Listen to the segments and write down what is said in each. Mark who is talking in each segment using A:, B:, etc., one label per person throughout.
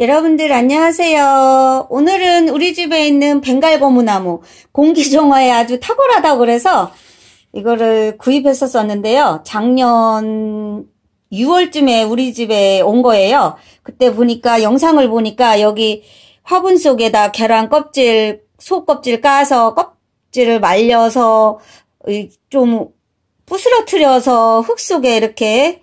A: 여러분들 안녕하세요. 오늘은 우리 집에 있는 벵갈 고무나무 공기정화에 아주 탁월하다고 그래서 이거를 구입해서 썼는데요. 작년 6월쯤에 우리 집에 온 거예요. 그때 보니까 영상을 보니까 여기 화분 속에다 계란 껍질, 소 껍질 까서 껍질을 말려서 좀 부스러트려서 흙 속에 이렇게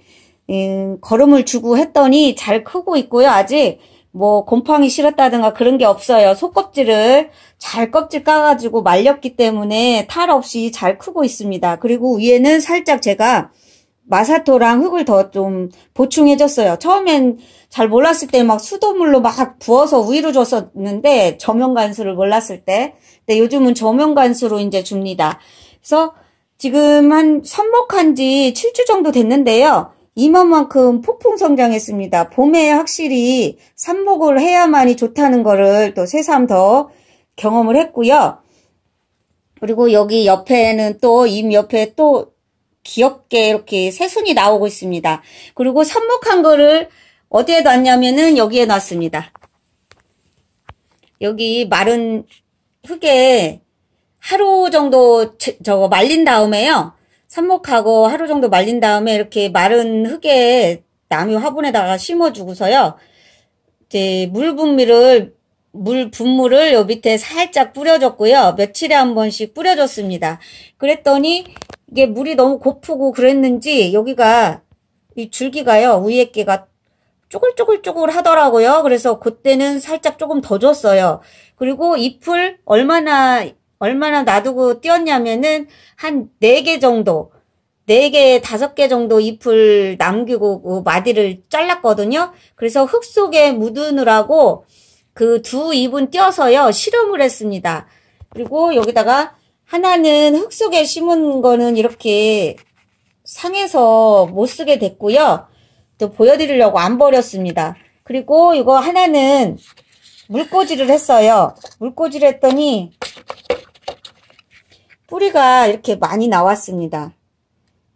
A: 음, 걸음을 주고 했더니 잘 크고 있고요. 아직 뭐 곰팡이 싫었다든가 그런 게 없어요. 속껍질을 잘 껍질 까가지고 말렸기 때문에 탈 없이 잘 크고 있습니다. 그리고 위에는 살짝 제가 마사토랑 흙을 더 좀 보충해줬어요. 처음엔 잘 몰랐을 때 막 수돗물로 막 부어서 위로 줬었는데 저면간수를 몰랐을 때. 근데 요즘은 저면간수로 이제 줍니다. 그래서 지금 한선목한지 7주 정도 됐는데요. 이만큼 폭풍 성장했습니다. 봄에 확실히 삽목을 해야만이 좋다는 거를 또 새삼 더 경험을 했고요. 그리고 여기 옆에는 또 임 옆에 또 귀엽게 이렇게 새순이 나오고 있습니다. 그리고 삽목한 거를 어디에 놨냐면은 여기에 놨습니다. 여기 마른 흙에 하루 정도 저거 말린 다음에요. 삽목하고 하루 정도 말린 다음에 이렇게 마른 흙에 나무 화분에다가 심어주고서요. 이제 물 분미를 물 분무를 요 밑에 살짝 뿌려줬고요. 며칠에 한 번씩 뿌려줬습니다. 그랬더니 이게 물이 너무 고프고 그랬는지 여기가 이 줄기가요. 위에 개가 쪼글쪼글쪼글 하더라고요. 그래서 그때는 살짝 조금 더 줬어요. 그리고 잎을 얼마나 얼마나 놔두고 띄었냐면은 한4개 정도, 4 개, 5개 정도 잎을 남기고 그 마디를 잘랐거든요. 그래서 흙 속에 묻으느라고 그 두 잎은 띄어서요, 실험을 했습니다. 그리고 여기다가 하나는 흙 속에 심은 거는 이렇게 상해서 못 쓰게 됐고요. 또 보여드리려고 안 버렸습니다. 그리고 이거 하나는 물꽂이를 했어요. 물꽂이를 했더니 뿌리가 이렇게 많이 나왔습니다.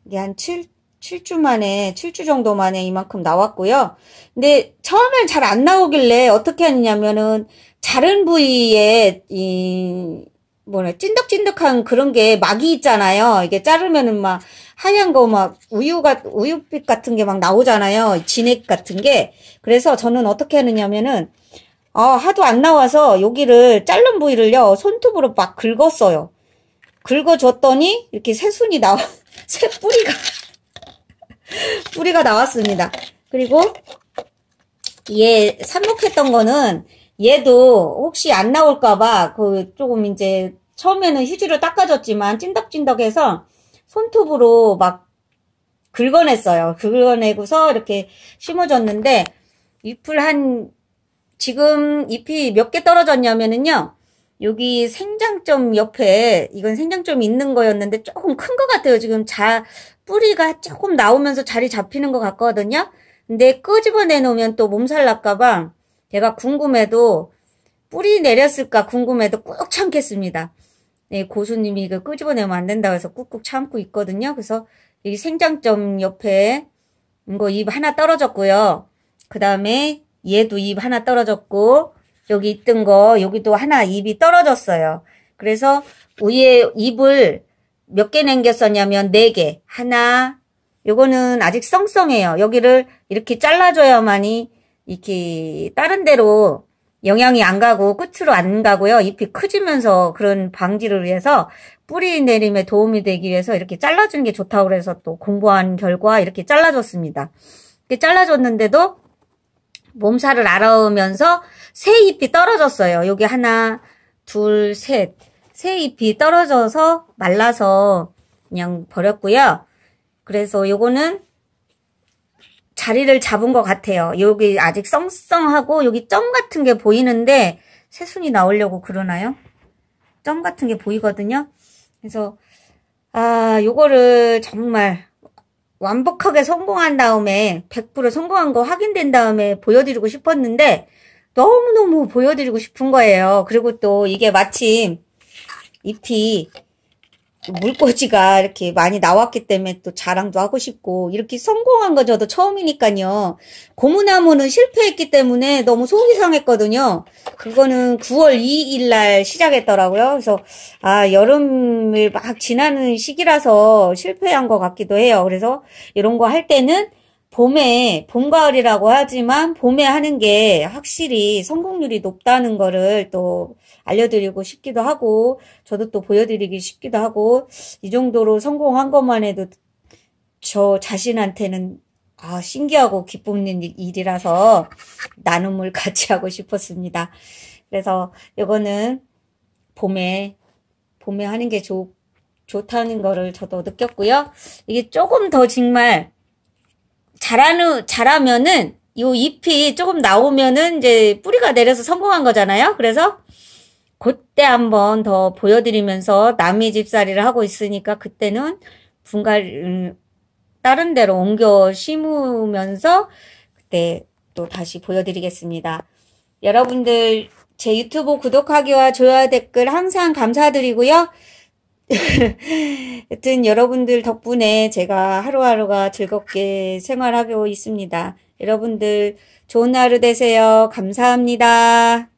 A: 이게 한 7, 7주 만에, 7주 정도 만에 이만큼 나왔고요. 근데 처음엔 잘 안 나오길래 어떻게 하느냐면은 자른 부위에 이 뭐냐 찐득찐득한 그런 게 막이 있잖아요. 이게 자르면은 막 하얀 거 막 우유가 우유빛 같은 게 막 나오잖아요. 진액 같은 게. 그래서 저는 어떻게 하느냐면은 아, 하도 안 나와서 여기를 자른 부위를요. 손톱으로 막 긁었어요. 긁어줬더니 이렇게 새순이 나와 새 뿌리가 뿌리가 나왔습니다. 그리고 얘 삽목했던 거는 얘도 혹시 안 나올까봐 그 조금 이제 처음에는 휴지로 닦아줬지만 찐덕찐덕해서 손톱으로 막 긁어냈어요. 긁어내고서 이렇게 심어줬는데 잎을 한 지금 잎이 몇 개 떨어졌냐면은요. 여기 생장점 옆에 이건 생장점 있는 거였는데 조금 큰 것 같아요. 지금 자 뿌리가 조금 나오면서 자리 잡히는 것 같거든요. 근데 끄집어내 놓으면 또 몸살 날까봐 제가 궁금해도 뿌리 내렸을까 궁금해도 꾹 참겠습니다. 네, 고수님이 이거 끄집어내면 안 된다고 해서 꾹꾹 참고 있거든요. 그래서 여기 생장점 옆에 이거 입 하나 떨어졌고요. 그 다음에 얘도 입 하나 떨어졌고 여기 있던 거 여기도 하나 입이 떨어졌어요. 그래서 위에 입을몇 개 남겼었냐면 네 개. 하나. 요거는 아직 썽썽해요. 여기를 이렇게 잘라줘야만이 이렇게 다른 데로 영향이 안 가고 끝으로 안 가고요. 잎이 커지면서 그런 방지를 위해서 뿌리 내림에 도움이 되기 위해서 이렇게 잘라주는 게 좋다고 그래서 또 공부한 결과 이렇게 잘라줬습니다. 이렇게 잘라줬는데도 몸살을 알아오면서 새 잎이 떨어졌어요. 여기 하나, 둘, 셋. 새 잎이 떨어져서 말라서 그냥 버렸고요. 그래서 요거는 자리를 잡은 것 같아요. 여기 아직 썽썽하고 여기 점 같은 게 보이는데 새순이 나오려고 그러나요? 점 같은 게 보이거든요. 그래서 아 요거를 정말 완벽하게 성공한 다음에 100% 성공한 거 확인된 다음에 보여드리고 싶었는데 너무너무 보여드리고 싶은 거예요. 그리고 또 이게 마침 잎이 물꽂이가 이렇게 많이 나왔기 때문에 또 자랑도 하고 싶고 이렇게 성공한 거 저도 처음이니까요. 고무나무는 실패했기 때문에 너무 속이 상했거든요. 그거는 9월 2일 날 시작했더라고요. 그래서 아 여름을 막 지나는 시기라서 실패한 것 같기도 해요. 그래서 이런 거 할 때는 봄에, 봄, 가을이라고 하지만 봄에 하는 게 확실히 성공률이 높다는 거를 또 알려드리고 싶기도 하고, 저도 또 보여드리기 싶기도 하고, 이 정도로 성공한 것만 해도 저 자신한테는 아, 신기하고 기쁜 일이라서 나눔을 같이 하고 싶었습니다. 그래서 이거는 봄에, 봄에 하는 게 좋, 좋다는 거를 저도 느꼈고요. 이게 조금 더 정말 잘하는 자라면은 요 잎이 조금 나오면은 이제 뿌리가 내려서 성공한 거잖아요. 그래서 그때 한번 더 보여드리면서 남이 집살이를 하고 있으니까 그때는 분갈 음, 다른 데로 옮겨 심으면서 그때 또 다시 보여드리겠습니다. 여러분들 제 유튜브 구독하기와 좋아요 댓글 항상 감사드리고요. 여튼 여러분들 덕분에 제가 하루하루가 즐겁게 생활하고 있습니다. 여러분들 좋은 하루 되세요. 감사합니다.